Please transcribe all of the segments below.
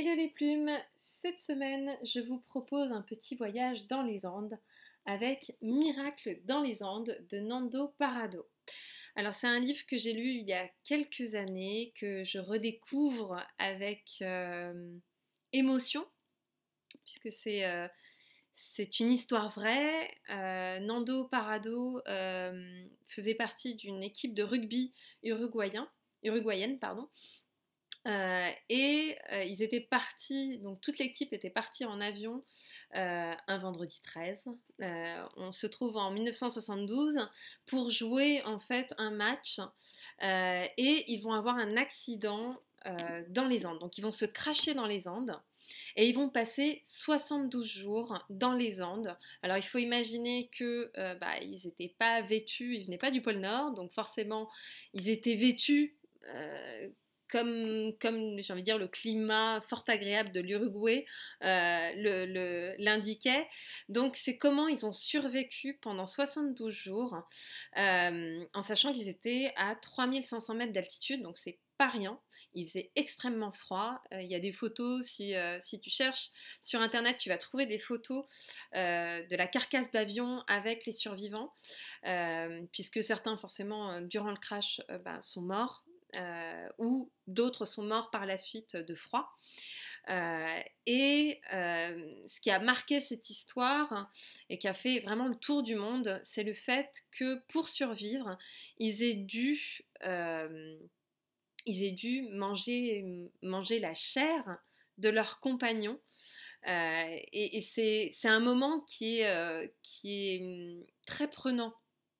Hello les plumes Cette semaine, je vous propose un petit voyage dans les Andes avec Miracle dans les Andes de Nando Parado. Alors c'est un livre que j'ai lu il y a quelques années, que je redécouvre avec euh, émotion, puisque euh, c'est une histoire vraie. Euh, Nando Parado faisait partie d'une équipe de rugby uruguayen, uruguayenne pardon, euh, et euh, ils étaient partis, donc toute l'équipe était partie en avion euh, un vendredi 13. on se trouve en 1972 pour jouer en fait un match et ils vont avoir un accident dans les Andes. Donc ils vont se cracher dans les Andes. Et ils vont passer 72 jours dans les Andes. Alors il faut imaginer que bah, ils n'étaient pas vêtus, ils venaient pas du pôle Nord, donc forcément ils étaient vêtus comme, j'ai envie de dire, le climat fort agréable de l'Uruguay euh, l'indiquait. Donc, c'est comment ils ont survécu pendant 72 jours, euh, en sachant qu'ils étaient à 3500 mètres d'altitude, donc c'est pas rien. Il faisait extrêmement froid. Euh, il y a des photos, si, tu cherches sur Internet, tu vas trouver des photos de la carcasse d'avion avec les survivants, puisque certains, forcément, durant le crash, ben, sont morts euh, d'autres sont morts par la suite de froid. Euh, et euh, ce qui a marqué cette histoire et qui a fait vraiment le tour du monde, c'est le fait que pour survivre, ils aient dû, euh, dû manger, la chair de leurs compagnons. et, c'est, un moment qui est hum, très prenant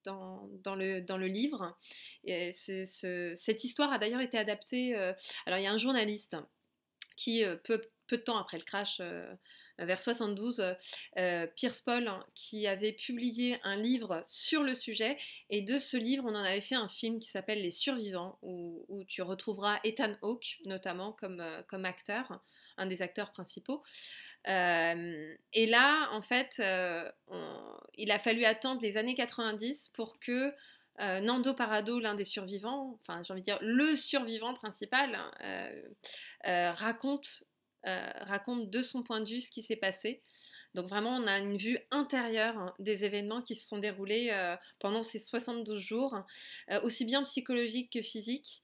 dans, le, dans le livre. Et cette histoire a d'ailleurs été adaptée. Euh, alors, il y a un journaliste qui, euh, peu, peu de temps après le crash, euh, vers 72, Pierce Paul, qui avait publié un livre sur le sujet. Et de ce livre, on en avait fait un film qui s'appelle Les Survivants, où, où, tu retrouveras Ethan Hawke, notamment, comme, comme acteur un des acteurs principaux. Euh, et là, en fait, euh, il a fallu attendre les années 90 pour que euh, Nando Parado, l'un des survivants, enfin j'ai envie de dire le survivant principal, raconte, raconte de son point de vue ce qui s'est passé. Donc vraiment, on a une vue intérieure hein, des événements qui se sont déroulés pendant ces 72 jours, hein, aussi bien psychologique que physique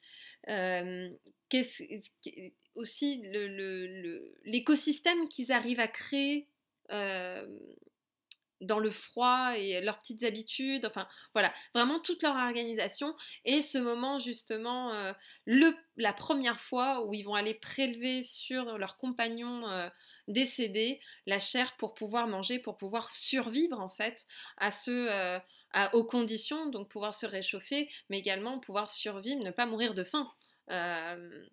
aussi l'écosystème qu'ils arrivent à créer euh, dans le froid et leurs petites habitudes, enfin voilà, vraiment toute leur organisation et ce moment justement, euh, le, la première fois où ils vont aller prélever sur leurs compagnons décédé euh, décédés la chair pour pouvoir manger, pour pouvoir survivre en fait à ce... À, aux conditions, donc pouvoir se réchauffer, mais également pouvoir survivre, ne pas mourir de faim. Euh,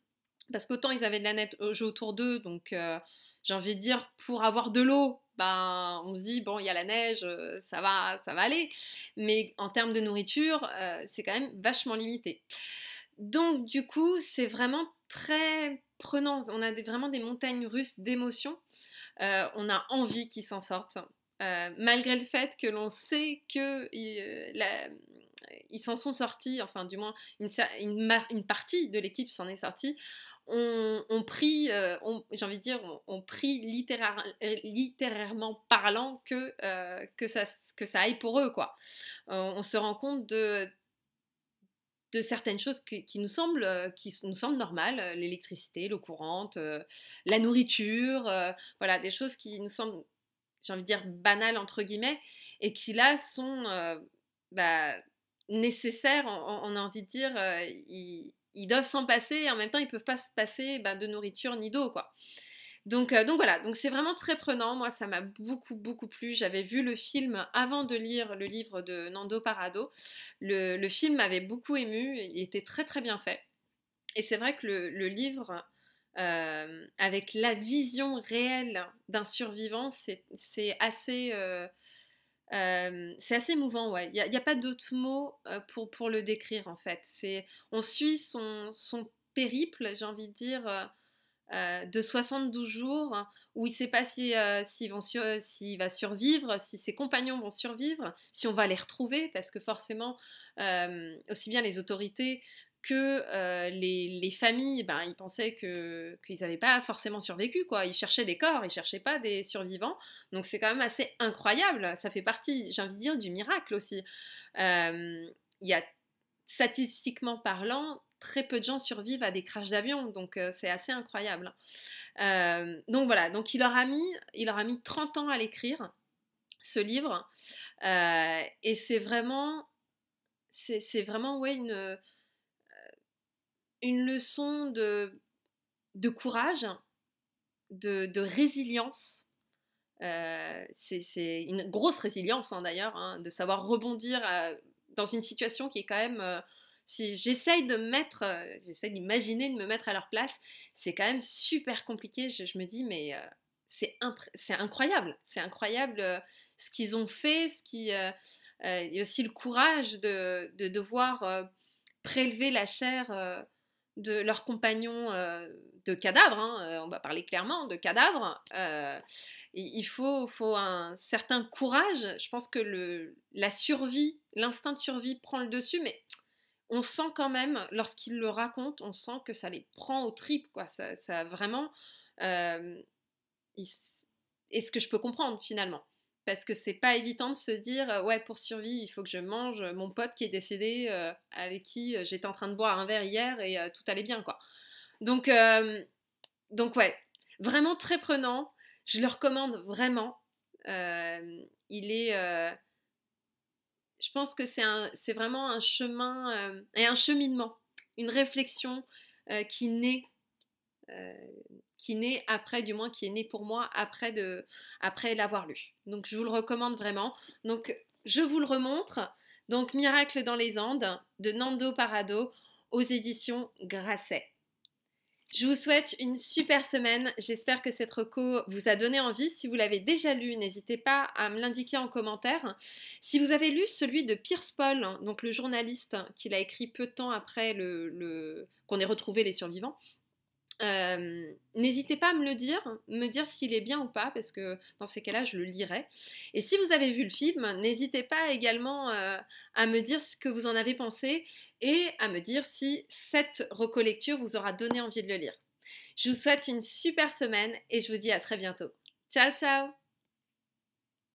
parce qu'autant ils avaient de la neige euh, autour d'eux, donc euh, j'ai envie de dire, pour avoir de l'eau, ben, on se dit, bon, il y a la neige, ça va, ça va aller. Mais en termes de nourriture, c'est quand même vachement limité. Donc, du coup, c'est vraiment très prenant. On a vraiment des montagnes russes d'émotions. on a envie qu'ils s'en sortent. malgré le fait que l'on sait que la, ils s'en sont sortis, enfin du moins une, une, partie de l'équipe s'en est sortie, ont, on pris, euh, j'ai envie de dire, on pris littéraire, littérairement parlant que, euh, que, ça, que ça aille pour eux. quoi. Euh, on se rend compte de de certaines choses qui, nous semblent qui nous semblent normales l'électricité l'eau courante la nourriture voilà des choses qui nous semblent j'ai envie de dire banales entre guillemets et qui là sont bah, nécessaires, on, a envie de dire, euh, ils, doivent s'en passer et en même temps ils peuvent pas se passer ben, de nourriture ni d'eau quoi. Donc, euh, donc voilà, donc c'est vraiment très prenant. Moi, ça m'a beaucoup beaucoup plu. J'avais vu le film avant de lire le livre de Nando Parado. Le, film m'avait beaucoup ému. Il était très très bien fait. Et c'est vrai que le, livre euh, avec la vision réelle d'un survivant, c'est assez, c'est assez émouvant, ouais. Il n'y a, pas d'autre mot pour, pour le décrire, en fait. C'est, on suit son, son périple, j'ai envie de dire, de 72 jours, où il ne sait pas si, s'il va survivre, si ses compagnons vont survivre, si on va les retrouver, parce que forcément, aussi bien les autorités que euh, les, familles, ben, ils pensaient qu'ils n'avaient pas forcément survécu, quoi. Ils cherchaient des corps, ils cherchaient pas des survivants. Donc c'est quand même assez incroyable. Ça fait partie, j'ai envie de dire, du miracle aussi. Euh, il y a, statistiquement parlant, très peu de gens survivent à des crashs d'avion, donc euh, c'est assez incroyable. donc voilà, donc il leur a mis, il leur a mis 30 ans à l'écrire, ce livre, et c'est vraiment, c'est vraiment, ouais, une une leçon de, de courage, de, résilience. Euh, c'est une grosse résilience hein, d'ailleurs, hein, de savoir rebondir euh, dans une situation qui est quand même... Euh, si j'essaye de mettre, j'essaye d'imaginer de me mettre à leur place, c'est quand même super compliqué. Je, me dis, mais c'est incroyable, c'est incroyable ce qu'ils ont fait, ce qui, et aussi le courage de, de devoir prélever la chair de leurs compagnons euh, de cadavres, hein, euh, on va parler clairement de cadavres, euh, il faut, faut, un certain courage. Je pense que le, la survie, l'instinct de survie prend le dessus, mais on sent quand même, lorsqu'ils le racontent, on sent que ça les prend aux tripes, quoi. Ça, vraiment. est ce que je peux comprendre finalement parce que c'est pas évident de se dire euh, ouais pour survivre il faut que je mange euh, mon pote qui est décédé euh, avec qui j'étais en train de boire un verre hier et tout allait bien quoi. Donc donc ouais vraiment très prenant, je le recommande vraiment. il est je pense que c'est c'est vraiment un chemin et un cheminement, une réflexion qui naît qui après, du moins qui est né pour moi après, de, après l'avoir lu. Donc je vous le recommande vraiment. Donc je vous le remontre. Donc Miracle dans les Andes de Nando Parado aux éditions Grasset. Je vous souhaite une super semaine. J'espère que cette reco vous a donné envie. Si vous l'avez déjà lu, n'hésitez pas à me l'indiquer en commentaire. Si vous avez lu celui de Pierce Paul, hein, donc le journaliste qui l'a écrit peu de temps après le, qu'on ait retrouvé les survivants, euh, n'hésitez pas à me le dire, me dire s'il est bien ou pas, parce que dans ces cas-là, je le lirai. Et si vous avez vu le film, n'hésitez pas également euh, à me dire ce que vous en avez pensé et à me dire si cette recollecture vous aura donné envie de le lire. Je vous souhaite une super semaine et je vous dis à très bientôt. Ciao, ciao